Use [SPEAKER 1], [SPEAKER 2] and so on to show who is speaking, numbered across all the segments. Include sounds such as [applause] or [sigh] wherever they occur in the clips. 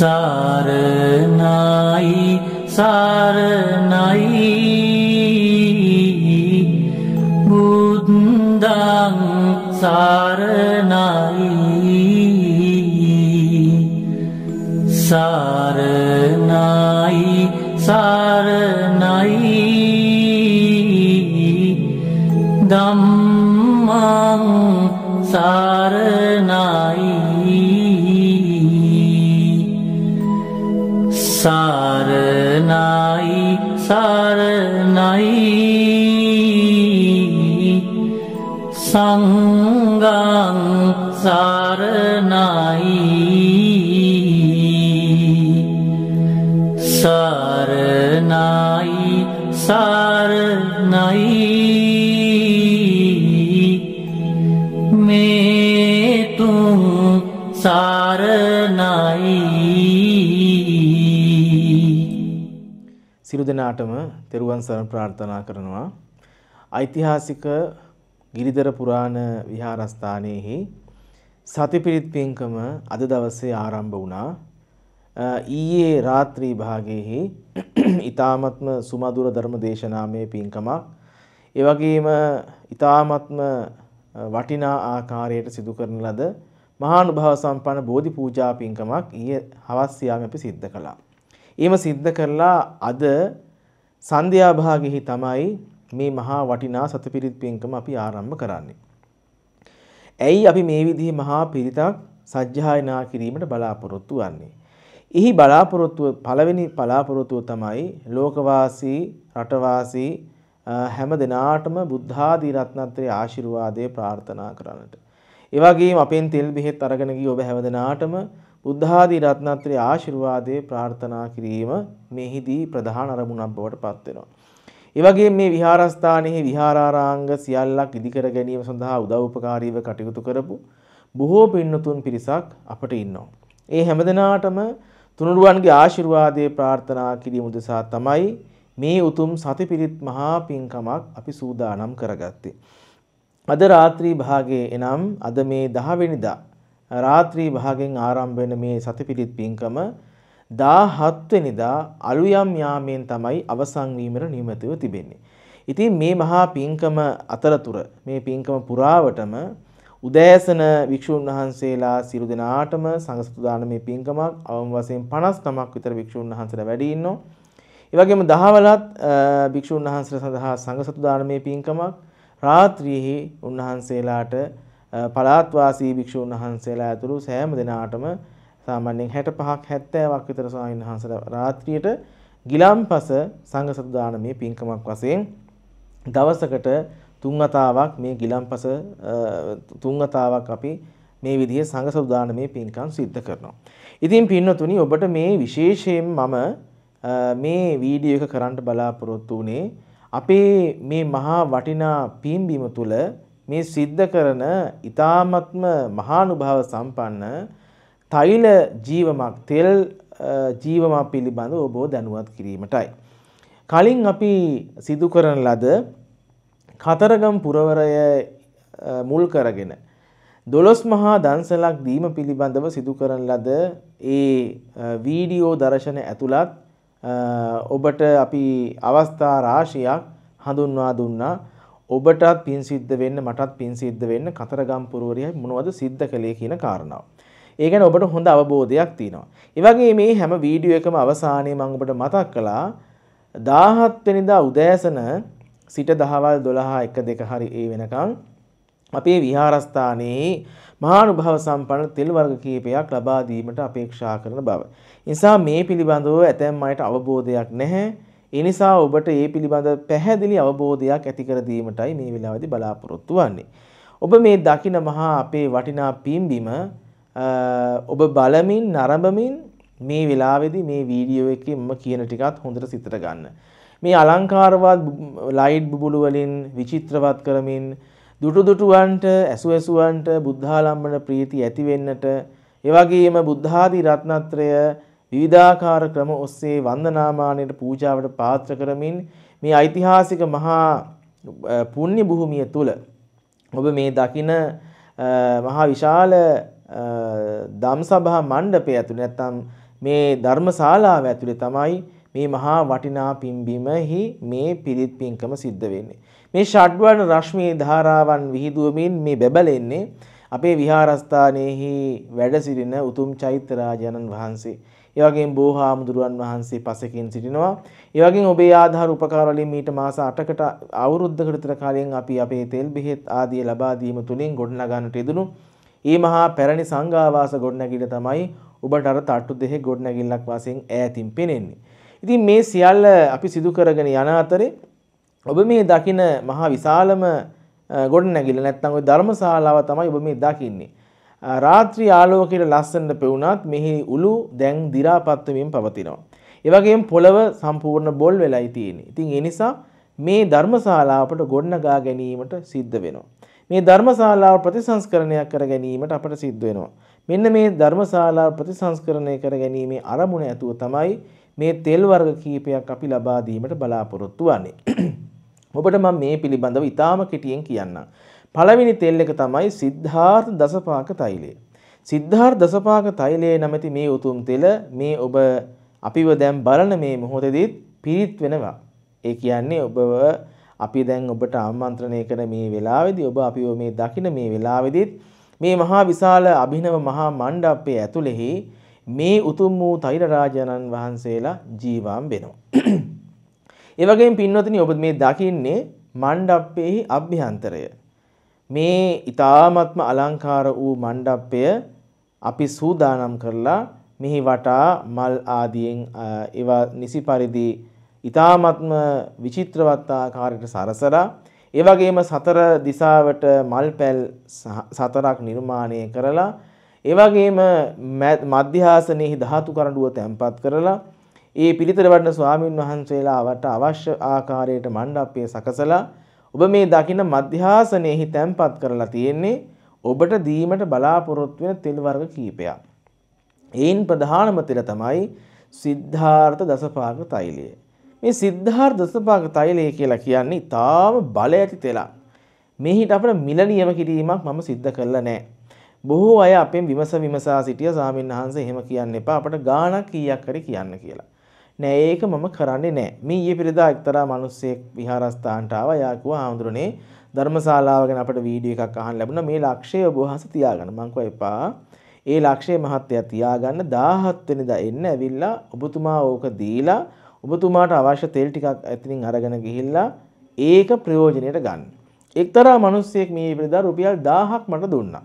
[SPEAKER 1] සාරණයි සාරණයි බුද්ධං සාරණයි සාරණයි සාරණයි ධම්මං සාරණයි සංගං සරණයි සරණයි සරණයි මේතුම්
[SPEAKER 2] සරණයි සිරු දෙනාටම තෙරුවන් සරණ ප්‍රාර්ථනා කරනවා ඓතිහාසික ගිරිදර පුරාණ විහාරස්ථානයෙහි සතිපිරිත් පින්කම අද දවසේ ආරම්භ වුණා. ඊයේ රාත්‍රී භාගයේහි ඊ타මත්ම [clears throat] සුමధుර ධර්ම දේශනාමය පින්කමක් ඒ වගේම ඊ타මත්ම වටිනා ආකාරයට සිදු කරන ලද මහානුභාව සම්පන්න බෝධි පූජා පින්කමක් ඊයේ හවස් යාම අපි සිද්ධ කළා. එහෙම සිද්ධ කරලා අද සන්ධ්‍යා භාගයේහි තමයි මේ මහා වටිනා සතපිරිත් පින්කම අපි ආරම්භ කරන්නේ. ඇයි අපි මේ විදිහේ මහා පිරිතක් සජ්ජායනා කිරීමට බලාපොරොත්තු වෙන්නේ? එහි බලාපොරොත්තුව පළවෙනි බලාපොරොත්තුව තමයි ලෝකවාසී රටවාසී හැම දිනාටම බුද්ධාදී රත්නත්‍රයේ ආශිර්වාදය ප්‍රාර්ථනා කරන්නට. ඒ වගේම අපෙන් තෙල් බෙහෙත් අරගෙන ගිය ඔබ හැම දිනාටම බුද්ධාදී රත්නත්‍රයේ ආශිර්වාදය ප්‍රාර්ථනා කිරීම මෙහිදී ප්‍රධාන අරමුණක් බවට පත් වෙනවා. එවගේ මේ විහාරස්ථානයේ විහාරාරාංග සියල්ලක් ඉදිකර ගැනීම සඳහා උදව්පකාරීව කටයුතු කරපු බොහෝ පින්නතුන් පිරිසක් අපට ඉන්නවා. ඒ හැමදෙනාටම තුනුරුවන්ගේ ආශිර්වාදයේ ප්‍රාර්ථනා කිරීම උදෙසා තමයි මේ උතුම් සතිපිරිත් මහා පින්කමක් අපි සූදානම් කරගත්තේ. අද රාත්‍රී භාගයේ එනම් අද මේ 10 වෙනිදා රාත්‍රී භාගෙන් ආරම්භ වෙන මේ සතිපිරිත් පින්කම 17 වෙනිදා අලුයම් යාමෙන් තමයි අවසන් වීමට නියමිතව තිබෙන්නේ. ඉතින් මේ මහා පින්කම අතරතුර මේ පින්කම පුරාවටම උදෑසන වික්ෂූන් වහන්සේලා සිරු දෙනාටම සංඝසතු දාන මේ පින්කමක් අවම වශයෙන් 59ක් විතර වික්ෂූන් වහන්සේලා වැඩි ඉන්නවා. ඒ වගේම දහවලත් වික්ෂූන් වහන්සේලා සඳහා සංඝසතු දාන මේ පින්කමක් රාත්‍රියේ උන්වහන්සේලාට පළාත්වාසී වික්ෂූන් වහන්සේලා ඇතුළු සෑම දෙනාටම සාමාන්‍යයෙන් 65ක් 70ක් විතර ස්වාමීන් වහන්සේලා රාත්‍රියට ගිලම්පස සංඝසතු දානමේ පින්කමක් වශයෙන් දවසකට තුන් වතාවක් මේ ගිලම්පස තුන් වතාවක් අපි මේ විදිහේ සංඝසතු දානමේ පින්කම් සිද්ධ කරනවා. ඉතින් පින්නතුනි ඔබට මේ විශේෂයෙන් මම මේ වීඩියෝ එක කරන්න බලාපොරොත්තු වුණේ අපේ මේ මහා වටිනා පින්බිම තුල මේ සිද්ධ කරන ඊ타මත්ම මහානුභාව සම්පන්න තෛල ජීවමක් තෙල් ජීවමක් පිළිබඳ ඔබෝ දැනුවත් කිරීමටයි. කලින් අපි සිදු කරන ලද කතරගම් පුරවරය මුල් කරගෙන. දොළොස් මහා දන්සලක් දීම පිළිබඳව සිදු කරන ලද ඒ වීඩියෝ දර්ශන ඇතුළත් ඔබට අපි අවස්ථා රාශියක් හඳුන්වා දුන්නා ඔබටත් පින් සිද්ධ වෙන්න මටත් පින් සිද්ධ වෙන්න කතරගම් පුරවරයයි මොනවද සිද්ධ කළේ කියන කාරණාව. ඒ ගැන ඔබට හොඳ අවබෝධයක් තියෙනවා. ඒ වගේ මේ හැම වීඩියෝ එකම අවසානයේ මම ඔබට මතක් කළා 17 වෙනිදා උදෑසන සිට දහවල් 12 1 2 හරි ඒ වෙනකන් අපේ විහාරස්ථානයේ මහානුභාව සම්පන්න තෙල් වර්ග කීපයක් ලබා දීමට අපේක්ෂා කරන බව. නිසා මේ පිළිබඳව ඇතැම් අයට අවබෝධයක් නැහැ. ඒ නිසා ඔබට මේ පිළිබඳ පැහැදිලි අවබෝධයක් ඇති කර දීමටයි මේ වෙලාවේදී බලාපොරොත්තු වෙන්නේ. ඔබ මේ දකින මහා අපේ වටිනා පින්බිම ඔබ බලමින් නරඹමින් මේ වෙලාවේදී මේ වීඩියෝ එකේ මම කියන ටිකත් හොඳට සිතට ගන්න. මේ අලංකාරවත් ලයිට් බුබුලු වලින් විචිත්‍රවත් කරමින් දුටු දුටුවන්ට ඇසු ඇසුවන්ට බුද්ධාලම්බන ප්‍රීති ඇති වෙන්නට ඒ වගේම බුද්ධාදී රත්නත්‍රය විවිධාකාර ක්‍රම ඔස්සේ වන්දනාමානයට පූජාවට පාත්‍ර කරමින් මේ ඓතිහාසික මහා පුණ්‍ය භූමිය තුල ඔබ මේ දකින මහා විශාල ධම්සභා මණ්ඩපය ඇතුළේ නැත්නම් මේ ධර්මශාලාව ඇතුළේ තමයි මේ මහා වටිනා පිම්බීමෙහි මේ පිරිත් පින්කම සිද්ධ වෙන්නේ. මේ ෂඩ්වර්ණ රශ්මී ධාරාවන් විහිදුවමින් මේ බැබලෙන්නේ අපේ විහාරස්ථානයේහි වැඩ සිටින උතුම් චෛත්‍ය රාජානන් වහන්සේ. ඒ වගේම බෝහාමුදුරුවන් වහන්සේ පසෙකින් සිටිනවා. ඒ වගේම ඔබේ ආධාර උපකාර වලින් මීට මාස 8කට අවුරුද්දකට විතර කාලයෙන් අපි අපේ තෙල් බෙහෙත් ආදී ලබා දීම තුලින් ගොඩනගන්නට යෙදුණු ඒ මහා පැරණි සංඝාවාස ගොඩනැගිල්ල තමයි ඔබට අර තට්ටු දෙකේ ගොඩනැගිල්ලක් වශයෙන් ඈතින් පෙනෙන්නේ. ඉතින් මේ සියල්ල අපි සිදු කරගෙන යන අතරේ ඔබ මේ දකින මහා විශාලම ගොඩනැගිල්ල නැත්නම් ওই ධර්මශාලාව තමයි ඔබ මේ දකින්නේ. රාත්‍රී ආලෝකයට ලස්සනට පෙවුනත් මෙහි උළු දැන් දි รา පත් වෙමින් පවතිනවා. ඒ වගේම පොළව සම්පූර්ණ බොල් වෙලායි තියෙන්නේ. ඉතින් ඒ නිසා මේ ධර්මශාලාවට ගොඩනගා ගැනීමට සිද්ධ වෙනවා. මේ ධර්මශාලාව ප්‍රතිසංස්කරණයක් කර ගැනීමට අපට සිද්ධ වෙනවා. මෙන්න මේ ධර්මශාලාව ප්‍රතිසංස්කරණය කර ගැනීමේ අරමුණ ඇතුව තමයි මේ තෙල් වර්ග කීපයක් අපි ලබා දීමට බලාපොරොත්තු වන්නේ. [clears throat] ඔබට මම මේ පිළිබඳව ඉතාම කෙටියෙන් කියන්නම්. පළවෙනි තෙල් එක තමයි සිද්ධාර්ථ දසපාක තෛලය. සිද්ධාර්ථ දසපාක තෛලය නැමැති මේ උතුම් තෙල මේ ඔබ අපිව දැන් බලන මේ මොහොතේදීත් පිරිත් වෙනවා. ඒ කියන්නේ ඔබව අපි දැන් ඔබට ආමන්ත්‍රණය කරන මේ වෙලාවේදී ඔබ අපිව මේ දකින මේ වෙලාවේදීත් මේ මහා විශාල අභිනව මහා මණ්ඩපයේ ඇතුළෙහි මේ උතුම් වූ තෛරරාජානන් වහන්සේලා ජීවම් වෙනවා. ඒ වගේම පින්වත්නි ඔබ මේ දකින්නේ මණ්ඩපයේහි අභ්‍යන්තරය. මේ ඊ타ත්ම අලංකාර වූ මණ්ඩපය අපි සූදානම් කරලා මෙහි වටා මල් ආදියෙන් ඒවා නිසි පරිදි ඉතාමත්ම විචිත්‍රවත් ආකාරයට සරසලා ඒ වගේම සතර දිසාවට මල් පැල් සතරක් නිර්මාණය කරලා ඒ වගේම මධ්‍යාසනයේ ධාතු කරඬුව තැන්පත් කරලා ඒ පිළිතර වඩන ස්වාමින් වහන්සේලා වට අවශ්‍ය ආකාරයට මණ්ඩපය සකසලා ඔබ මේ දකින මධ්‍යාසනයේ තැන්පත් කරලා තියෙන්නේ ඔබට දීමට බලාපොරොත්තු වෙන තෙල් වර්ග කීපයක්. එයින් ප්‍රධානම තෙල තමයි සිද්ධාර්ථ දසපාක තෛලය. මේ සිද්ධාර් දසපාක තෛලය කියලා කියන්නේ ඉතාම බල ඇති තෙලා. මෙහිට අපට මිල නියම කිරීමක් මම සිද්ධ කරලා නැහැ. බොහෝ අය අපෙන් විමස විමසා සිටිය සාමින් වහන්සේ එහෙම කියන්න එපා අපට ගාණක් කීයක් හරි කියන්න කියලා. නෑ ඒක මම කරන්නේ නෑ. මේ ඊයේ පෙරේදා එක්තරා මිනිස්සෙක් විහාරස්ථානට ආවා. එයා කිව්වා ආඳුරනේ ධර්මශාලාව ගැන අපට වීඩියෝ එකක් අහන්න ලැබුණා. මේ ලක්ෂය ඔබ වහන්සේ තියාගන්න. මං කිව්වා එපා. ඒ ලක්ෂය මහත්තයා තියාගන්න 17 වෙනිදා එන්න ඇවිල්ලා ඔබතුමා ඕක දීලා ඔබතුමාට අවශ්‍ය තෙල් ටිකක් ඇතිනින් අරගෙන ගිහිල්ලා ඒක ප්‍රයෝජනයට ගන්න. එක්තරා මිනිස්සෙක් මේ ඉපිරිදා රුපියල් 1000ක් මට දුන්නා.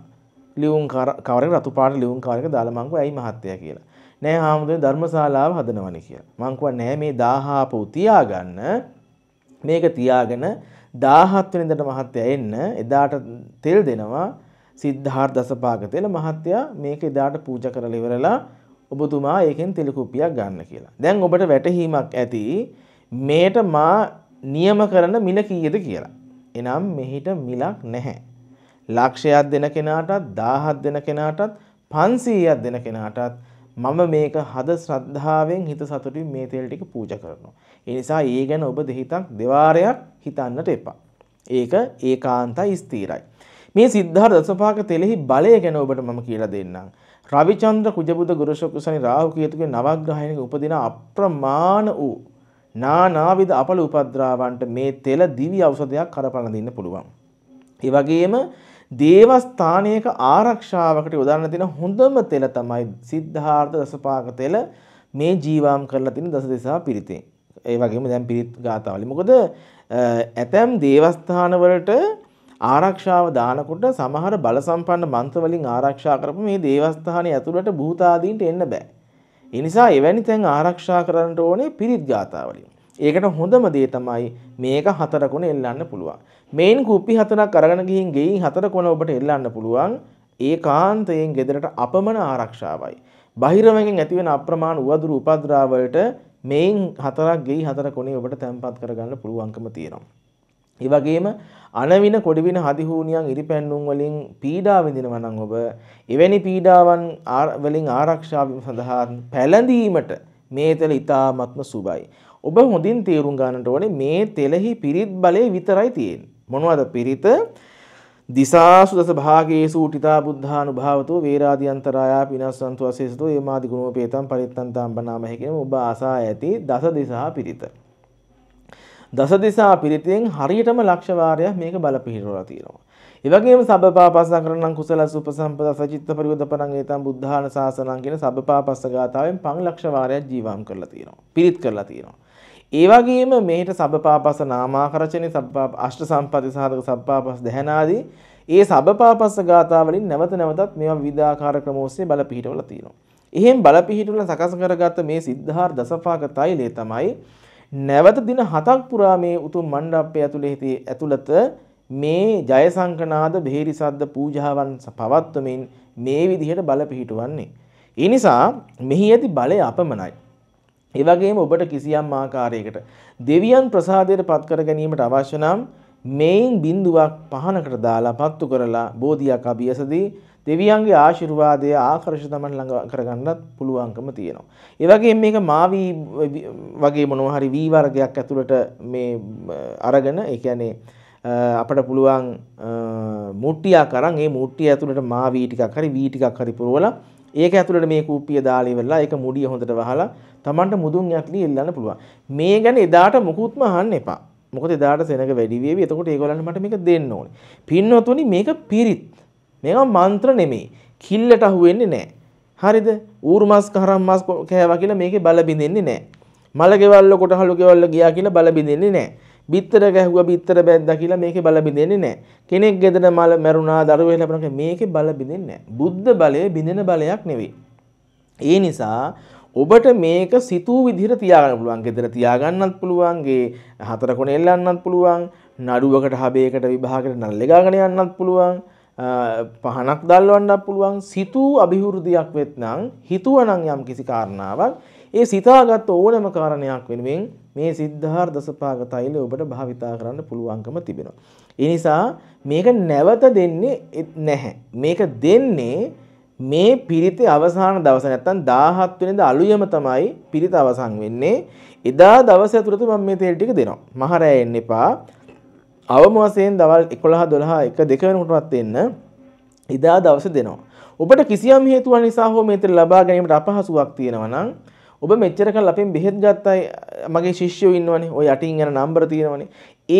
[SPEAKER 2] ලියුම් කවරක රතු පාට ලියුම් කවරක දාලා මං ඇයි මහත්තයා කියලා. නෑ හාමුදුරනේ ධර්මශාලාව හදනවනේ කියලා. මං කිව්වා නෑ මේ 1000 ආපහු තියාගන්න. මේක තියාගෙන 17 වෙනිදාට මහත්තයා එන්න එදාට තෙල් දෙනවා. සිද්ධාර්ථ දසපාක තෙල මහත්තයා මේක එදාට පූජා කරලා ඉවරලා ඔබතුමා ඒකෙන් තෙලිකුප්පියක් ගන්න කියලා. දැන් ඔබට වැටහීමක් ඇති මේට මා නියම කරන මිල කීයද කියලා. එනම් මෙහිට මිලක් නැහැ. ලක්ෂයක් දෙන කෙනාටත් දාහත් දෙන කෙනාටත් පන්සීයක් දෙන කෙනාටත් මම මේක හද ශ්‍රද්ධාවෙන් හිත සතුටින් මේ තෙල් ටික පූජ කරනවා. ඒ නිසා ඒ ගැන ඔබ දෙහිතක් දෙවාරයක් හිතන්නට එපා. ඒක ඒකාන්තයි ස්ථීරයි. මේ සිද්ධාර්ථ දසපාක තෙලෙහි බලය ගැන ඔබට මම කියලා දෙන්නම්. රවිචන්ද්‍ර කුජබුද ගුරුශකුසනි රාහු කේතුගේ නවග්‍රහයනක උපදින අප්‍රමාණ වූ නානාවිද අපල උපද්‍රාවන්ට මේ තෙල දිවි ඖෂධයක් කරපණ දෙන්න පුළුවන්. ඒ වගේම දේවස්ථානයක ආරක්ෂාවකට උදාහරණ දෙන හොඳම තෙල තමයි සිද්ධාර්ථ දසපාක තෙල මේ ජීවාම් කරලා තියෙන දස දෙසා පිරිතේ. ඒ වගේම දැන් පිරිත් ගාතාවලි. මොකද ඇතැම් දේවස්ථානවලට ආරක්ෂාව දානකොට සමහර බලසම්පන්න මන්ත්‍රවලින් ආරක්ෂා කරපු මේ දේවස්ථානය ඇතුළට භූතාදීන්ට එන්න බෑ. එනිසා එවැනි තැන් ආරක්ෂා කරන්නට ඕනේ පිරිත් ගාථාවලින්. ඒකට හොඳම දේ තමයි මේක හතරකුණ එල්ලන්න පුළුවන්. මේන් කුප්පි හතරක් අරගෙන ගිහින් ගෙයින් හතරකුණ ඔබට එල්ලන්න පුළුවන්. ඒ කාන්තයෙන් ගෙදරට අපමණ ආරක්ෂාවයි. බහිරවගෙන් ඇතිවෙන අප්‍රමාණ උවදුරු උපද්‍රාවලට මෙයින් හතරක් ගෙයි හතර කොනේ ඔබට තැන්පත් කරගන්න පුළුවන්කම තියෙනවා. ඒ වගේම අනවින කොඩිවින හදිහූනියන් ඉරිපැන්නුම් වලින් පීඩා විඳිනවා නම් ඔබ එවැනි පීඩාවන් වලින් ආරක්ෂා වීම සඳහා පැළඳීමට මේ තෙල ඉතාමත්ම සුබයි. ඔබ හොඳින් තේරුම් ගන්නට ඕනේ මේ තෙලෙහි පිරිත් බලය විතරයි තියෙන්නේ. මොනවද පිරිත? දිසාසු දස භාගේසු ටිතා බුද්ධානු භාවතෝ වේරාදී අන්තරායා පිනස්සන්තු අසේසතෝ ඒමාදි ගුණෝපේතම් පරිත්තන්තම් බනාමහි කියන ඔබ ආසා ඇති දස දිසා පිරිත. දසදිසා පිරිතෙන් හරියටම ලක්ෂවාරයක් මේක බලපිහිරවලා තියෙනවා. ඒ වගේම සබ්බපාපස්සකරණං කුසලස් උපසම්පදා සචිත්ත පරිවදපණං ඒතම් බුද්ධාන සාසනං කියන සබ්බපාපස්ස ගාථාවෙන් පංලක්ෂවාරයක් ජීවම් කරලා තියෙනවා. පිරිත් කරලා තියෙනවා. ඒ වගේම මෙහෙට සබ්බපාපස්ස නාමාකරචනේ සබ්බ අෂ්ට සම්පති සාධක සබ්බපාපස්ස දහනාදී ඒ සබ්බපාපස්ස ගාථා වලින් නැවත නැවතත් මේවා විවිධාකාර ක්‍රමෝස්සේ බලපිහිටවලා තියෙනවා. එහෙන් බලපිහිටවල සකස් කරගත්ත මේ සිද්ධාර්ථ දසපාක තෛලය තමයි නැවත දින හතක් පුරා මේ උතුම් මණ්ඩපය ඇතුළේ ඇතුළත මේ ජයසංකනාද බෙහෙරිසද්ද පූජාවන් පවත්වමින් මේ විදිහට බල පිහිටුවන්නේ. ඒ නිසා මෙහි ඇති බලය අපමණයි. ඒ වගේම ඔබට කිසියම් ආකාරයකට දෙවියන් ප්‍රසාදයට පත් කර ගැනීමට අවශ්‍ය නම් මේන් බිඳුවක් පහනකට දාලා පත්තු කරලා බෝධියක් අභියසදී දෙවියන්ගේ ආශිර්වාදය ආකර්ෂ තමන් ළඟ කරගන්නත් පුළුවන්කම තියෙනවා. ඒ වගේ මේක මාවී වගේ මොනවා හරි වී වර්ගයක් ඇතුළට මේ අරගෙන ඒ කියන්නේ අපට පුළුවන් මුට්ටියක් අරන් ඒ මුට්ටිය ඇතුළට මාවී ටිකක් හරි වී ටිකක් හරි පුරවලා ඒක ඇතුළට මේ කූපිය දාලා ඉවරලා ඒක මුඩිය හොඳට වහලා Tamanට මුදුන් යටලී එල්ලන්න පුළුවන්. මේ ගැන එදාට මුකුත්ම අහන්න එපා. මොකද එදාට සෙනඟ වැඩි වේවි. එතකොට ඒගොල්ලන්ට මට මේක දෙන්න ඕනේ. පින්නොතුනි මේක පිරිත්. මේවා මන්ත්‍ර නෙමෙයි. කිල්ලට අහු වෙන්නේ නැහැ. හරිද? ඌරු මාස් කහරම් මාස් කෑවා කියලා මේකේ බල බින්දෙන්නේ නැහැ. මල ගෙවල්ල කොටහළු ගෙවල්ල ගියා කියලා බල බින්දෙන්නේ නැහැ. බිත්තර ගැහුවා බිත්තර බැද්දා කියලා මේකේ බල බින්දෙන්නේ නැහැ. කෙනෙක් ගෙදර මල මැරුණා දරුවෙ ලැබුණා මේකේ බල බින්දෙන්නේ නැහැ. බුද්ධ බලය බින්දෙන බලයක් නෙවෙයි. ඒ නිසා ඔබට මේක සිතූ විදිහට තියාගන්න පුළුවන්. ගෙදර තියාගන්නත් පුළුවන්, ගේ හතර කොන එල්ලන්නත් පුළුවන්, නඩුවකට හබේකට විභාගකට නල් ලෙගාගෙන යන්නත් පුළුවන්. පහනක් දල්වන්නක් පුළුවන් සිතූ අභිවෘද්ධියක් වෙත්නම් හිතුවනං යම් කිසි කාරණාවක් ඒ සිතාගත් ඕනම කාරණයක් වෙනුවෙන් මේ සිද්ධාර් දසපාග තෛලය ඔබට භාවිතා කරන්න පුළුවන්කම තිබෙනවා. එනිසා මේක නැවත දෙන්නේ නැහැ. මේක දෙන්නේ මේ පිරිත අවසාන දවස නැත්තම් 17 වෙනිදා අලුයම තමයි පිරිත අවසන් වෙන්නේ. එදා දවස ඇතුළත මම මේ තෙල් ටික දෙනවා. මහරෑ එන්න එපා. අවම වශයෙන් දවල් 11 12 1 2 වෙනකොටවත් එන්න ඉදා දවස දෙනවා. ඔබට කිසියම් හේතුවක් නිසා හෝ මේතර ලබා ගැනීමට අපහසුාවක් තියෙනවා නම් ඔබ මෙච්චර කල් අපෙන් බෙහෙත් ගත්තයි මගේ ශිෂ්‍යෝ ඉන්නවනේ ඔය යටින් යන නම්බර තියෙනවනේ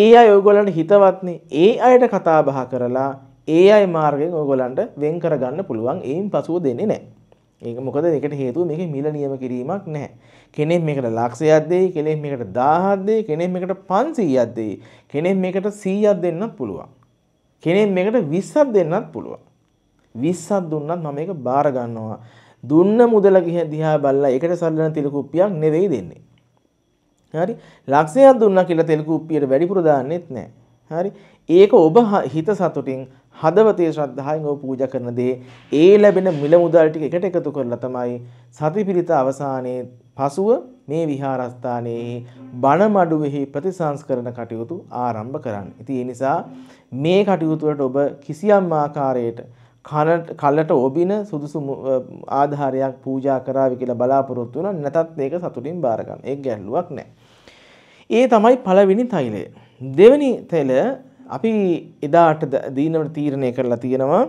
[SPEAKER 2] ඒ අය ඔයගොල්ලන්ට හිතවත්නේ ඒ අයට කතා බහ කරලා ඒ අය මාර්ගයෙන් ඔයගොල්ලන්ට වෙන් කරගන්න පුළුවන් ඒයින් පසුව දෙන්නේ නැහැ ඒක මොකද ඒකට හේතුව මේකේ මිල නියම කිරීමක් නැහැ කෙනෙක් මේකට ලක්ෂයක් දෙයි කෙනෙක් මේකට 1000ක් දෙයි කෙනෙක් මේකට 500ක් දෙයි කෙනෙක් මේකට 100ක් දෙන්නත් පුළුවන් කෙනෙක් මේකට 20ක් දෙන්නත් පුළුවන් 20ක් දුන්නත් මම මේක බාර ගන්නවා දුන්න මුදල දිහා බලලා ඒකට සල්ලන තෙල් කුප්පියක් නෙවෙයි දෙන්නේ හරි ලක්ෂයක් දුන්නා කියලා තෙල් කුප්පියට වැඩිපුර දාන්නෙත් නැහැ හරි ඒක ඔබ හිත සතුටින් හදවතේ ශ්‍රද්ධාවෙන් ඔබ පූජා කරන දේ ඒ ලැබෙන මිල මුදල් ටික එකට එකතු කරලා තමයි සතිපිරිත අවසානයේ පසුව මේ විහාරස්ථානයේ බණ මඩුවෙහි ප්‍රතිසංස්කරණ කටයුතු ආරම්භ කරන්න. ඉතින් ඒ නිසා මේ කටයුතු වලට ඔබ කිසියම් ආකාරයකට කලට ඔබින සුදුසු ආධාරයක් පූජා කරාවි කියලා බලාපොරොත්තු වෙන නැතත් මේක සතුටින් බාර ගන්න. ඒක ගැටලුවක් නෑ. ඒ තමයි පළවෙනි තෛලය. දෙවෙනි තෙල අපි එදාට දීනවට තීරණය කරලා තියෙනවා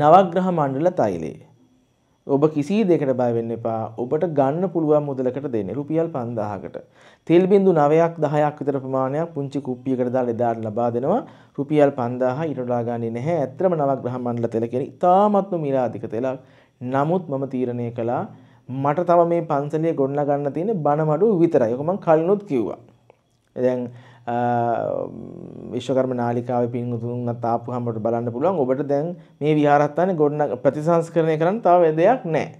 [SPEAKER 2] නවග්‍රහ මණ්ඩල තෛලේ. ඔබ කිසි දෙයකට බය වෙන්න එපා. ඔබට ගන්න පුළුවන් මුදලකට දෙන්න. රුපියල් 5000කට. තෙල් බින්දු 9ක් 10ක් විතර ප්‍රමාණයක් පුංචි කුප්පියකට දාලා එදාට ලබා දෙනවා. රුපියල් 5000 ඊට වඩා ගන්නේ නැහැ. ඇත්තම නවග්‍රහ මණ්ඩල තෙල කියන්නේ ඉතාමත්ම මිලාදික තෙලක්. නමුත් මම තීරණය කළා මට තව මේ පන්සලේ ගොඩනගන්න තියෙන බණ මඩුව විතරයි. ඒක මම කලිනුත් කිව්වා. දැන් විශ්වකර්ම නාලිකාවේ පින්තුන් අතාපු හැමෝට බලන්න පුළුවන්. ඔබට දැන් මේ විහාරස්ථානේ ගොඩන ප්‍රතිසංස්කරණය කරන්න තව දෙයක් නැහැ.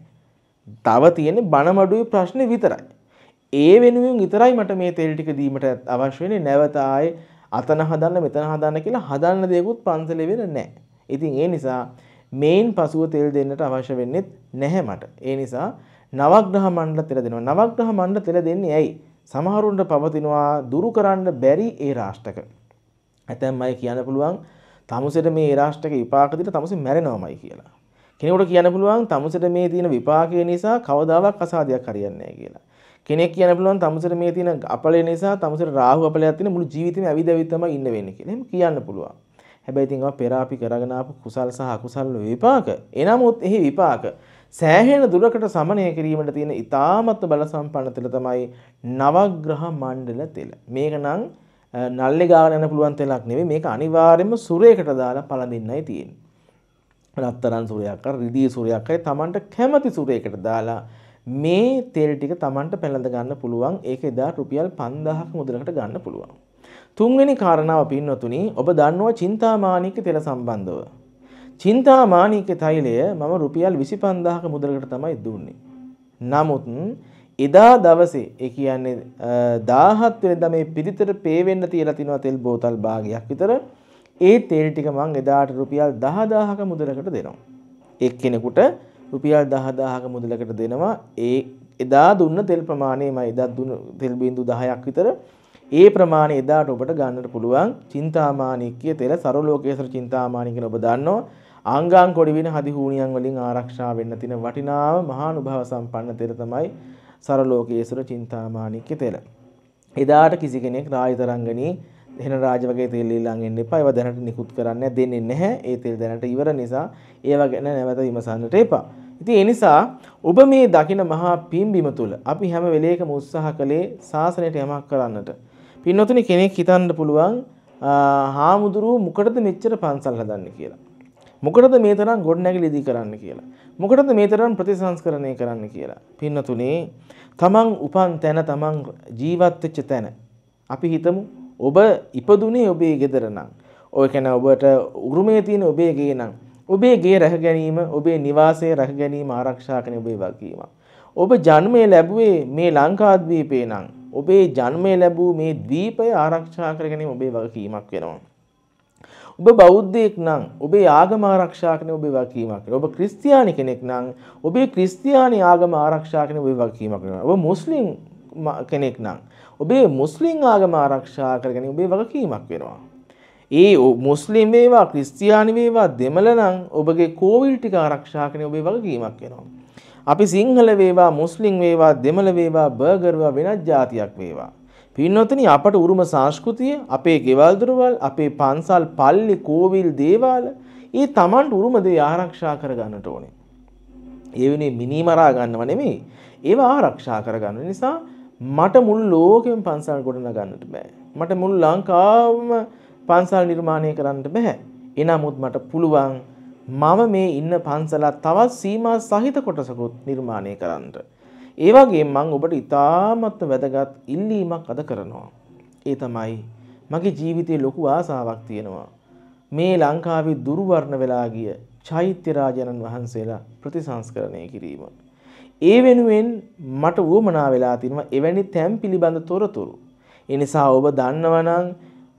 [SPEAKER 2] තව තියෙන්නේ බණමඩුවේ ප්‍රශ්නේ විතරයි. ඒ වෙනුවෙන් විතරයි මට මේ තෙල් ටික දීමට අවශ්‍ය වෙන්නේ නැවත ආයේ අතන හදන්න මෙතන හදන්න කියලා හදන්න දෙයක්වත් පන්සලේ වෙන්නේ නැහැ. ඉතින් ඒ නිසා මේන් පසුව තෙල් දෙන්නට අවශ්‍ය වෙන්නේ නැහැ මට. ඒ නිසා නවග්‍රහ මණ්ඩල තෙල දෙනවා. නවග්‍රහ මණ්ඩල තෙල දෙන්නේ ඇයි? සමහරුන්ට පවතිනවා දුරු කරන්න බැරි ඒ රාෂ්ටක. ඇතැම් අය කියන්න පුළුවන් තමුසට මේ රාෂ්ටක විපාකදිට තමස මැරෙනවමයි කියලා. කෙනෙකුට කියන පුළුවන් තමුසට මේ තියෙන විපාකය නිසා කවදාවක් අසාධයක් කරයන්නේ කියලා. කෙනෙක් කියන පුළුවන් තමුසට මේ තියෙන අපලය නිසා තමුසට රාහු අපලයක් තියෙන මුළු ජීවිතේම ඇවිද ඇවිද තමයි ඉන්න වෙන්නේ කියලා. එහෙම කියන්න පුළුවන්. හැබැයි ඉතින් ඔය පෙර අපි කරගෙන ආපු කුසල් සහ අකුසල් විපාක. එනමුත් එහි විපාක සෑහෙන දුරකට සමනය කිරීමට තියෙන ඉතාමත් බලසම්පන්න තෙල තමයි නවග්‍රහ මණ්ඩල තෙල. මේක නම් නල්ලේ ගාගෙන යන්න පුළුවන් තෙලක් නෙවෙයි මේක අනිවාර්යයෙන්ම සුරයකට දාලා පළඳින්නයි තියෙන්නේ. රත්තරන් සුරයක් අර රිදී සුරයක් අය Tamanට කැමති සුරයකට දාලා මේ තෙල් ටික Tamanට පැලඳ ගන්න පුළුවන්. ඒක එදා රුපියල් 5000ක මුදලකට ගන්න පුළුවන්. තුන්වෙනි කාරණාව පින්නතුණි ඔබ දන්නවා චින්තාමානීක තෙල සම්බන්ධව චින්තා මානීක තෛලය මම රුපියල් විසි පන්දාහක මුදලකට තමයි දුන්නේ. නමුත් එදා දවසේ ඒ කියන්නේ දාහත් වෙනද මේ පිරිතට පේවෙන්න තියලා තිනවා තෙල් බෝතල් භාගයක් විතර ඒ තෙල් ටික මං එදාට රුපියල් 10000ක මුදලකට දෙනවා. එක්කෙනෙකුට රුපියල් 10000ක මුදලකට දෙනවා ඒ එදා දුන්න තෙල් ප්‍රමාණයම එදා දුන්න තෙල් බිංදු 10ක් විතර ඒ ප්‍රමාණය එදාට ඔබට ගන්නට පුළුවන් චින්තාමානී කිය තෙල සරලෝකේසර චින්තාමානී කියලා ඔබ දන්නවා ආංගාං කොඩිවින හදි හූනියන් වලින් ආරක්ෂා වෙන්න තියෙන වටිනාම මහා අනුභව සම්පන්න තෙර තමයි සරලෝකේසුර චින්තාමාණික්‍ය තෙර. එදාට කිසි කෙනෙක් රාජතරංගනී එහෙන රාජ වගේ තෙල් ඊළඟ එන්න එපා. ඒවා දැනට නිකුත් කරන්න දෙන්නේ නැහැ. ඒ තෙල් දැනට ඉවර නිසා ඒවා ගැන නැවත විමසන්නට එපා. ඉතින් ඒ නිසා ඔබ මේ දකින මහා පිම්බිම තුල අපි හැම වෙලේකම උත්සාහ කළේ සාසනයට යමක් කරන්නට. පින්නොතුනි කෙනෙක් හිතන්න පුළුවන් හාමුදුරුවෝ මොකටද මෙච්චර පන්සල් හදන්නේ කියලා. මොකටද මේ තරම් ගොඩනැගිලිදී කරන්න කියලා. මොකටද මේ තරම් ප්‍රතිසංස්කරණය කරන්න කියලා. පින්නතුනේ තමන් උපන් තැන තමන් ජීවත් වෙච්ච තැන අපි හිතමු ඔබ ඉපදුනේ ඔබේ ගෙදර නම් ඔය කියන ඔබට උරුමය තියෙන ඔබේ ගේ නම් ඔබේ ගේ රැක ගැනීම ඔබේ නිවාසය රැක ගැනීම ආරක්ෂා කරන ඔබේ වගකීම. ඔබ ජන්මය ලැබුවේ මේ ලංකාද්වීපේ නම් ඔබේ ජන්මය ලැබූ මේ ද්වීපය ආරක්ෂා කර ගැනීම ඔබේ වගකීමක් වෙනවා. ඔබ බෞද්ධයෙක් නම් ඔබේ ආගම ආරක්ෂා කරන ඔබේ වගකීමක් කරනවා. ඔබ ක්‍රිස්තියානි කෙනෙක් නම් ඔබේ ක්‍රිස්තියානි ආගම ආරක්ෂා කරන ඔබේ වගකීමක් කරනවා. ඔබ මුස්ලිම් කෙනෙක් නම් ඔබේ මුස්ලිම් ආගම ආරක්ෂා කරගෙන ඔබේ වගකීමක් වෙනවා. ඒ මුස්ලිම් වේවා ක්‍රිස්තියානි වේවා දෙමළ නම් ඔබගේ කෝවිල් ටික ආරක්ෂා කරගෙන ඔබේ වගකීමක් වෙනවා. අපි සිංහල වේවා මුස්ලිම් වේවා දෙමළ වේවා බර්ගර් වේවා වෙනත් ජාතියක් වේවා පින්නොතන අපට උරුම සංස්කෘතිය අපේ ගෙවල්දුරවල් අපේ පන්සල් පල්ලි කෝවිල් දේවාල ඒ තමන්ට උරුම දේ ආරක්ෂා කරගන්නට ඕනේ. ඒවනේ මිනිමරා ගන්නව නෙමේ ඒවා ආරක්ෂා කරගන්න නිසා මට මුල් ලෝකෙම පන්සල් ගොඩන ගන්නට බෑ. මට මුල් ලංකාවම පන්සල් නිර්මාණය කරන්නට බැහැ. එනමුත් මට පුළුවන් මම මේ ඉන්න පන්සලත් තවත් සීමා සහිත කොටසකුත් නිර්මාණය කරන්නට. ඒවාගේ මං ඔබට ඉතාමත්ම වැදගත් ඉල්ලීමක් අද කරනවා. ඒ තමයි මගේ ජීවිතයේ ලොකු ආසාවක් තියෙනවා. මේ ලංකාවේ දුර්වර්ණ වෙලා ගිය චෛත්‍යරාජනන් වහන්සේලා ප්‍රතිසංස්කරණය කිරීම. ඒ වෙනුවෙන් මට වුවමනා වෙලා තිනවා එවැනි තැම් පිළිබඳ තොරතුරු. එනිසා ඔබ දන්නවනං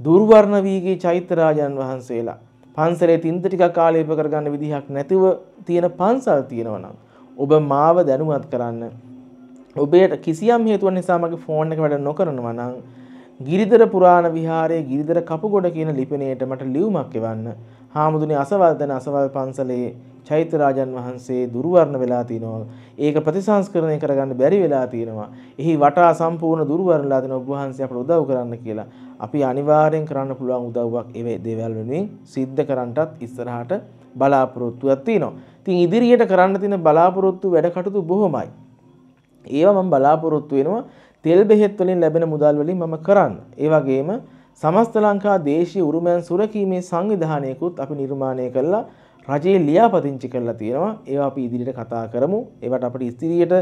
[SPEAKER 2] දුර්වර්ණ වීගේ චෛත්‍යරාජන් වහන්සේලා පන්සලේ තින්ත ටික කාලේප කරගන්න විදිහක් නැතිව තියෙන පන්සල් තියෙනවනම් ඔබ මාව දැනුවත් කරන්න ඔබේට කිසියම් හේතුව නිසා මගේ ෆෝන් එක වැඩ නොකරනවා නම් ගිරිදර පුරාණ විහාරයේ ගිරිදර කපුගොඩ කියන ලිපිණයට මට ලියුමක් එවන්න. හාමුදුරනේ අසවල් දන අසවල් පන්සලේ චෛත්‍ය රාජන් වහන්සේ දුර්වර්ණ වෙලා තිනවා. ඒක ප්‍රතිසංස්කරණය කරගන්න බැරි වෙලා තිනවා. එහි වටා සම්පූර්ණ දුර්වර්ණලා දෙන ඔබ වහන්සේ අපට උදව් කරන්න කියලා. අපි අනිවාර්යෙන් කරන්න පුළුවන් උදව්වක් ඒ දේවල් වෙනුවෙන් සිද්ධ කරන්නටත් ඉස්සරහට බලාපොරොත්තුවක් තියෙනවා. ඉතින් ඉදිරියට කරන්න තියෙන බලාපොරොත්තු වැඩ කටයුතු බොහොමයි. ඒවා මම බලාපොරොත්තු වෙනවා තෙල් බෙහෙත් වලින් ලැබෙන මුදල් වලින් මම කරන්න. ඒ වගේම සමස්ත ලංකා දේශීය උරුමයන් සුරකීමේ සංවිධානයකුත් අපි නිර්මාණය කරලා රජයේ ලියාපදිංචි කරලා තියෙනවා. ඒවා අපි ඉදිරියට කතා කරමු. ඒවට අපිට ඉදිරියට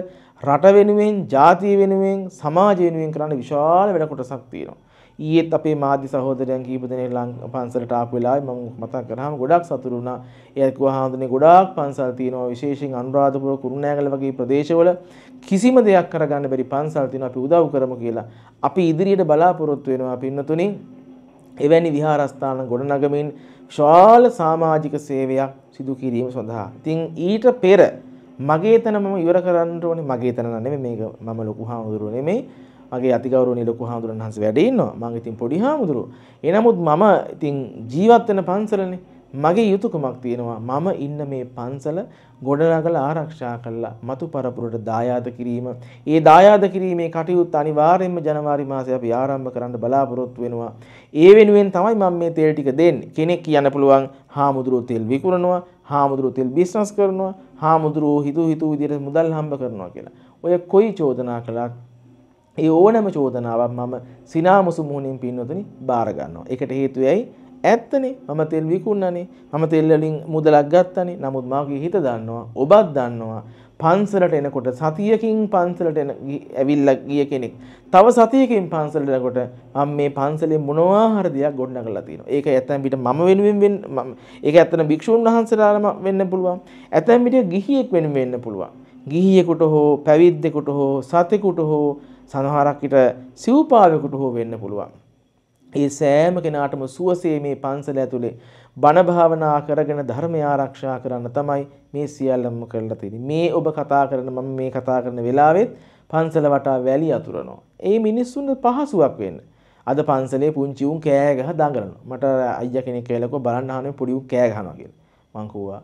[SPEAKER 2] රට වෙනුවෙන්, ජාතිය වෙනුවෙන්, සමාජ වෙනුවෙන් කරන්න විශාල වැඩ කොටසක් තියෙනවා. ඊයේත් අපේ මාධ්‍ය සහෝදරයන් කීප දෙනෙක් ලං පන්සලට ආපු වෙලාවේ මම මතක් කරාම ගොඩක් සතුටු වුණා. එයා කිව්වා හාමුදුරනේ ගොඩාක් පන්සල් තියෙනවා විශේෂයෙන් අනුරාධපුර කුරුණෑගල වගේ ප්‍රදේශවල කිසිම දෙයක් කරගන්න බැරි පන්සල් තියෙනවා අපි උදව් කරමු කියලා. අපි ඉදිරියට බලාපොරොත්තු වෙනවා පින්නතුනි. එවැනි විහාරස්ථාන ගොඩනගමින් ශාල සමාජික සේවයක් සිදු කිරීම සඳහා. ඉතින් ඊට පෙර මගේ තන මම ඉවර කරන්න ඕනේ මගේ තන නෙමෙයි මේක මම ලොකු හාමුදුරුවෝ නෙමෙයි. මගේ අතිගෞරවනීය ලොකු හාමුදුරන් වහන්සේ වැඩ ඉන්නවා. මම ඉතින් පොඩි හාමුදුරුවෝ. එනමුත් මම ඉතින් ජීවත් වෙන පන්සලනේ මගේ යුතුකමක් තියෙනවා මම ඉන්න මේ පන්සල ගොඩනගලා ආරක්ෂා කළා මතු පරපුරට දායාද කිරීම. ඒ දායාද කිරීමේ කටයුත්ත අනිවාර්යයෙන්ම ජනවාරි මාසේ අපි ආරම්භ කරන්න බලාපොරොත්තු වෙනවා. ඒ වෙනුවෙන් තමයි මම මේ තෙල් ටික දෙන්නේ. කෙනෙක් කියන්න පුළුවන් හාමුදුරුවෝ තෙල් විකුණනවා, හාමුදුරුවෝ තෙල් බිස්නස් කරනවා, හාමුදුරුවෝ හිතුව හිතුව විදිහට මුදල් හම්බ කරනවා කියලා. ඔය කොයි චෝදනා කළත් ඒ ඕනම චෝදනාවක් මම සිනාමුසු මුහුණින් පින්නොතනි බාර ගන්නවා. ඒකට හේතුවයි ඇත්තනේ මම තෙල් විකුණන්නේ මම තෙල් වලින් මුදලක් ගත්තනේ නමුත් මාගේ හිත දන්නවා ඔබත් දන්නවා පන්සලට එනකොට සතියකින් පන්සලට එන ඇවිල්ලා ගිය කෙනෙක් තව සතියකින් පන්සලට එනකොට මම මේ පන්සලේ මොනවා හරි දෙයක් ගොඩනගලා තියෙනවා ඒක ඇත්තන් පිට මම වෙනුවෙන් වෙන්න ඒක ඇත්තන භික්ෂුන් වහන්සේලාම වෙන්න පුළුවන් ඇත්තන් පිට ගිහියෙක් වෙනුවෙන් වෙන්න පුළුවන් ගිහියෙකුට හෝ පැවිද්දෙකුට හෝ සතෙකුට හෝ සමහරක් විට සිව්පාවෙකුට හෝ වෙන්න පුළුවන් ඒ සෑම කෙනාටම සුවසේ මේ පන්සල ඇතුලේ බණ භාවනා කරගෙන ධර්මය ආරක්ෂා කරන්න තමයි මේ සියල්ලම කරලා තියෙන්නේ. මේ ඔබ කතා කරන මම මේ කතා කරන වෙලාවෙත් පන්සල වටා වැලි අතුරනවා. ඒ මිනිස්සුන්ට පහසුවක් වෙන්න. අද පන්සලේ පුංචි උන් කෑ ගහ දඟලනවා. මට අයියා කෙනෙක් කියලා කිව්වා බලන්න ආනේ පොඩි උන් කෑ ගහනවා කියලා. මං කිව්වා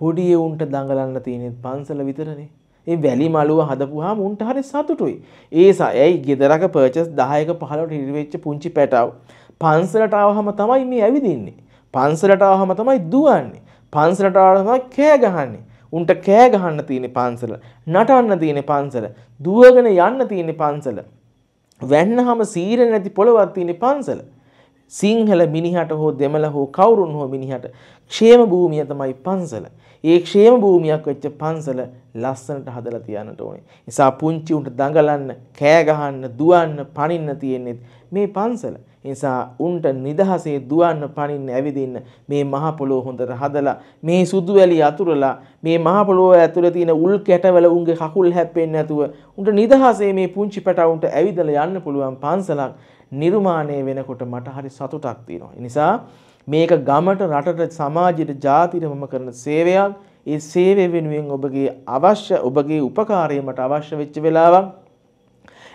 [SPEAKER 2] පොඩි උන්ට දඟලන්න තියෙන්නේ පන්සල විතරනේ. ඒ වැලි මලුව හදපුහා මුන්ට හරි සතුටුයි. ඒසා ඇයි ගෙදරක පර්චස් දායක පහලට හිරිවෙච්ච පුංචි පැටව. පන්සලටාවහම තමයි මේ ඇවිදින්නේ. පන්සලටාවහම තමයි දුවන්නේ. පන්සලටාවම කෑ ගහන්නේ. උන්ට කෑ ගහන්න තියෙන පන්සල. නටන්න තියෙන පන්සල. දුවගෙන යන්න තියෙන පන්සල. වැන්නහම සීර නැති පොළවක් තියෙන පන්සල. සිංහල මිනිහට හෝ දෙමළ හෝ කවුරුන් හෝ මිනිහට ක්ෂේම භූමිය තමයි පන්සල. ඒ ක්ෂේම භූමියක් වෙච්ච පන්සල ලස්සනට හදලා තියන්නට ඕනේ. නිසා පුංචි උන්ට දඟලන්න, කෑ ගහන්න, දුවන්න, පනින්න තියෙන්නේ මේ පන්සල. නිසා උන්ට නිදහසේ දුවන්න, පනින්න, ඇවිදින්න මේ මහ පොළොව හොඳට හදලා, මේ සුදු වැලි අතුරලා, මේ මහ පොළොව ඇතුලේ තියෙන උල් කැටවල උන්ගේ කකුල් හැප්පෙන්නේ නැතුව උන්ට නිදහසේ මේ පුංචි පැටවුන්ට ඇවිදලා යන්න පුළුවන් පන්සලක් නිර්මාණය වෙනකොට මට හරි සතුටක් තියෙනවා. නිසා මේක ගමට රටට සමාජයට ජාතියට මම කරන සේවයක්. ඒ සේවය වෙනුවෙන් ඔබගේ අවශ්‍ය ඔබගේ උපකාරයකට අවශ්‍ය වෙච්ච වෙලාවක්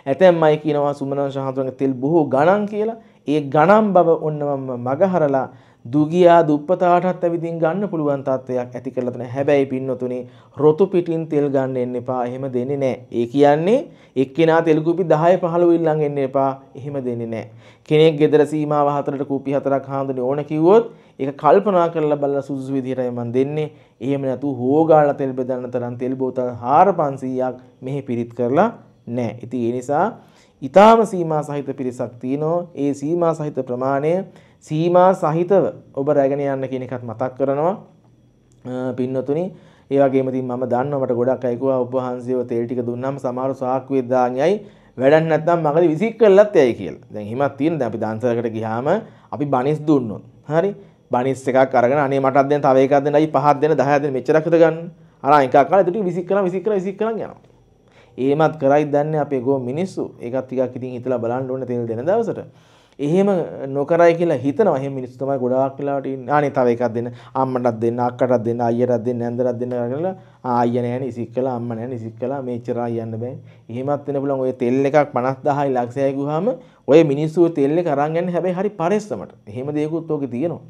[SPEAKER 2] ඇතැම් අය කියනවා සුමනන් සහතුන්ගේ තෙල් බොහෝ ගණන් කියලා. ඒ ගණන් බව ඔන්න මම මගහරලා දුගියා දුප්පතාටත් ඇවිදින් ගන්න පුළුවන් තත්ත්වයක් ඇති කරලා තියෙනවා. හැබැයි පින්නතුනේ රොතු පිටින් තෙල් ගන්න එන්න එපා. එහෙම දෙන්නේ නැහැ. ඒ කියන්නේ එක්කෙනා තෙල් කුපි 10 15 ඉල්ලන් එන්න එපා. එහෙම දෙන්නේ නැහැ. කෙනෙක් ගෙදර සීමාව හතරට කුපි හතරක් හාඳුනේ ඕන කිව්වොත් ඒක කල්පනා කරලා බලලා සුදුසු විදිහටයි මම දෙන්නේ. එහෙම නැතු හොෝගාලා තෙල් බෙදන්න තරම් තෙල් බෝතල් 4500ක් මෙහි පිරිත් කරලා නැහැ. ඉතින් ඒ නිසා ඊටාම සීමා සහිත පිරිසක් තියෙනවා. ඒ සීමා සහිත ප්‍රමාණය සීමා සහිතව ඔබ රැගෙන යන්න කියන එකත් මතක් කරනවා පින්නතුනි ඒ වගේම ඉතින් මම දන්නවා මට ගොඩක් අය කිව්වා ඔබ වහන්සේව තෙල් ටික දුන්නාම සමහර සාක්කුවේ දාන් යයි වැඩක් නැත්නම් මගදී විසික් කරලත් යයි කියලා. දැන් හිමත් තියෙන දැන් අපි දාන්සලකට ගියාම අපි බනිස් දුන්නොත්. හරි? බනිස් එකක් අරගෙන අනේ මටත් දෙන්න තව එකක් දෙන්න අයි පහක් දෙන්න 10ක් දෙන්න මෙච්චරක් හිත ගන්න. අර එකක් අර ඒ ටික විසික් කරලා විසික් කරලා විසික් කරලා යනවා. ඒමත් කරයි දන්නේ අපේ ගෝ මිනිස්සු. ඒකත් ටිකක් ඉතින් හිතලා බලන්න ඕනේ තෙල් දෙන දවසට. එහෙම නොකරයි කියලා හිතනවා. එහෙම මිනිස්සු තමයි ගොඩාක් වෙලාවට ඉන්නේ. අනේ තව එකක් දෙන්න. අම්මටත් දෙන්න, අක්කටත් දෙන්න, අයියටත් දෙන්න, නැන්දටත් දෙන්න කියලා අයියා නැහැ ඉසික් කළා, අම්මා නැහැ ඉසික් කළා, මෙච්චරයි යන්න බෑ. එහෙමත් වෙන්න පුළුවන්. ඔය තෙල් එකක් 50000යි ලක්ෂයයි ගුවාම ඔය මිනිස්සු තෙල් එක අරන් යන්නේ හැබැයි හරි පරිස්සමට. එහෙම දෙයක්ත් ඕකේ තියෙනවා.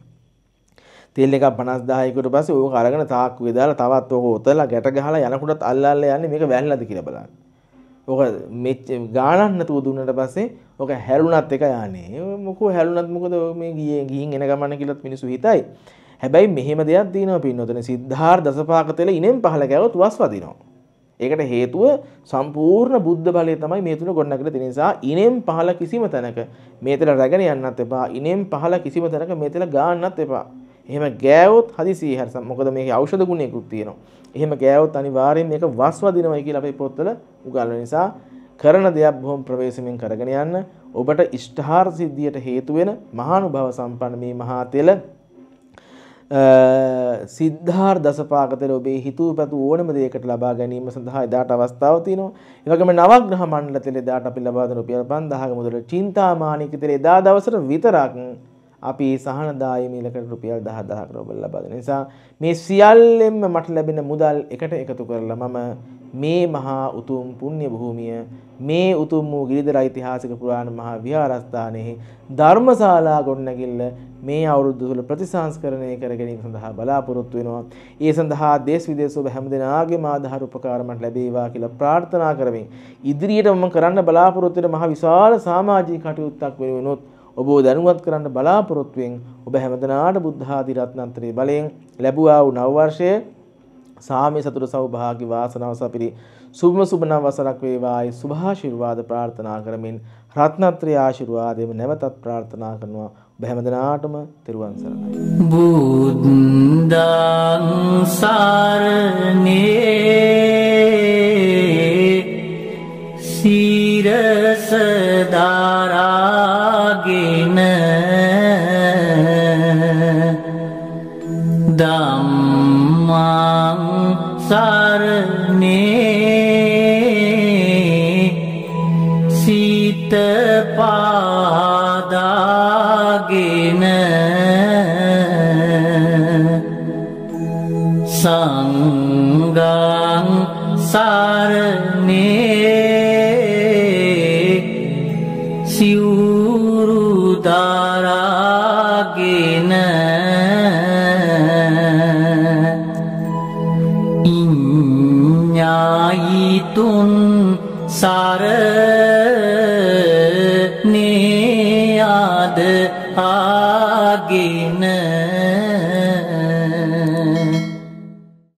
[SPEAKER 2] තෙල් එකක් 50000කට පස්සේ ඕක අරගෙන තාක්කුවේ දාලා තවත් ඕක ඔතලා ගැට ගහලා යනකොටත් අල්ලල්ලා යන්නේ මේක වැල්ලාද කියලා බලන්න. ඕක ගානන්න තුව දුන්නට පස්සේ ඕක හැරුණත් එක යනේ මොකු හැරුණත් මොකද මේ ගිය ගිහින් එන ගමන කියලත් මිනිසු හිතයි හැබැයි මෙහෙම දෙයක් දීනවා පින්නොතන සිද්ධාර් දසපාකතල ඉනෙන් පහල ගැවත් වස් වදිනවා ඒකට හේතුව සම්පූර්ණ බුද්ධ බලය තමයි මේ තුන ගොඩනගලා තියෙන නිසා ඉනෙන් පහල කිසිම තැනක මේතල රැගෙන යන්නත් එපා ඉනෙන් පහල කිසිම තැනක මේතල ගාන්නත් එපා එහෙම ගෑවොත් හදිසියේ හරි මොකද මේකේ ඖෂධ ගුණයකුත් තියෙනවා. එහෙම ගෑවොත් අනිවාර්යෙන් මේක වස්වදිනවයි කියලා අපේ පොත්වල උගන්වන නිසා කරන දෙයක් බොහොම ප්‍රවේශමෙන් කරගෙන යන්න ඔබට ඉෂ්ඨාර සිද්ධියට හේතු වෙන මහානුභාව සම්පන්න මේ මහා තෙල සිද්ධාර් දසපාගතල ඔබේ හිතූ පැතු ඕනම දෙයකට ලබා ගැනීම සඳහා එදාට අවස්ථාව තියෙනවා. ඒ වගේම නවග්‍රහ මණ්ඩල තෙල එදාට අපි ලබා දෙන රුපියල් 5000ක මුදල චින්තාමානී කිතේ එදා දවසට විතරක් අපි සහනදාය මීලකට රුපියල් දහ දහක් රෝබල් ලබද නිසා මේ සියල්ලෙන්ම මට ලැබෙන මුදල් එකට එකතු කරලා මම මේ මහා උතුම් පුුණ්්‍ය බොහූමිය මේ උතුම් වූ ගිරිදර යිතිහාසික පුරාණ මහා විහාරස්ථානයෙහි ධර්මශාලා ගොන්නගිල්ල මේ අවුරුද්දු තුළ ප්‍රතිසංස්කරණය කර ගැනීම සඳහා බලාපොරොත්තු වෙනවා. ඒ සඳහා දේශ විදේශ ඔබ හැම දෙනාගේ ආධාර උපකාරමට ලැබේවා කියලා ප්‍රාර්ථනා කරමින් ඉදිරියට මම කරන්න බලාපොරොත්තු වෙන මහ විශාල සමාජීය කටයුත්තක් වෙනුවෙනුත් ඔබව දැනුවත් කරන්න බලාපොරොත්තුවෙන් ඔබ හැමදෙනාට බුද්ධ ආදී රත්නන්තරේ බලයෙන් ලැබුවා වූ නව වර්ෂයේ සාමි සතුට සෞභාග්‍ය වාසනාව සපිරි සුභම සුබ නව වසරක් වේවායි සුභාශිර්වාද ප්‍රාර්ථනා කරමින් රත්නත්‍රය ආශිර්වාදයෙන් නැවතත් ප්‍රාර්ථනා කරනවා ඔබ හැමදෙනාටම තෙරුවන් සරණයි
[SPEAKER 1] බුද්ධං
[SPEAKER 2] සරණේ
[SPEAKER 1] සිරස දාරා දම්මාං සරණ